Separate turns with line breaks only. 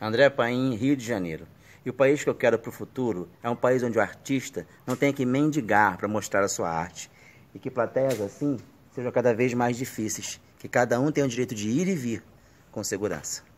André Paim, Rio de Janeiro. E o país que eu quero para o futuro é um país onde o artista não tenha que mendigar para mostrar a sua arte. E que plateias assim sejam cada vez mais difíceis, que cada um tenha o direito de ir e vir com segurança.